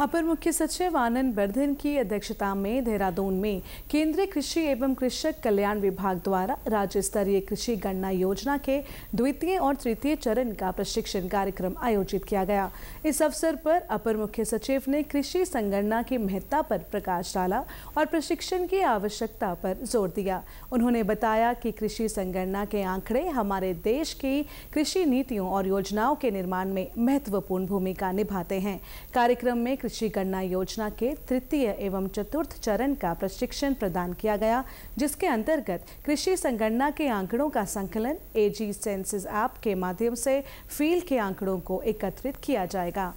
अपर मुख्य सचिव आनंद बर्धन की अध्यक्षता में देहरादून में केंद्रीय कृषि एवं कृषक कल्याण विभाग द्वारा राज्य स्तरीय कृषि गणना योजना के द्वितीय और तृतीय चरण का प्रशिक्षण कार्यक्रम आयोजित किया गया इस अवसर पर अपर मुख्य सचिव ने कृषि संगणना की महत्ता पर प्रकाश डाला और प्रशिक्षण की आवश्यकता पर जोर दिया उन्होंने बताया कि कृषि संगणना के आंकड़े हमारे देश की कृषि नीतियों और योजनाओं के निर्माण में महत्वपूर्ण भूमिका निभाते हैं कार्यक्रम में कृषि गणना योजना के तृतीय एवं चतुर्थ चरण का प्रशिक्षण प्रदान किया गया जिसके अंतर्गत कृषि संगणना के आंकड़ों का संकलन एजी सेंसेस ऐप के माध्यम से फील्ड के आंकड़ों को एकत्रित किया जाएगा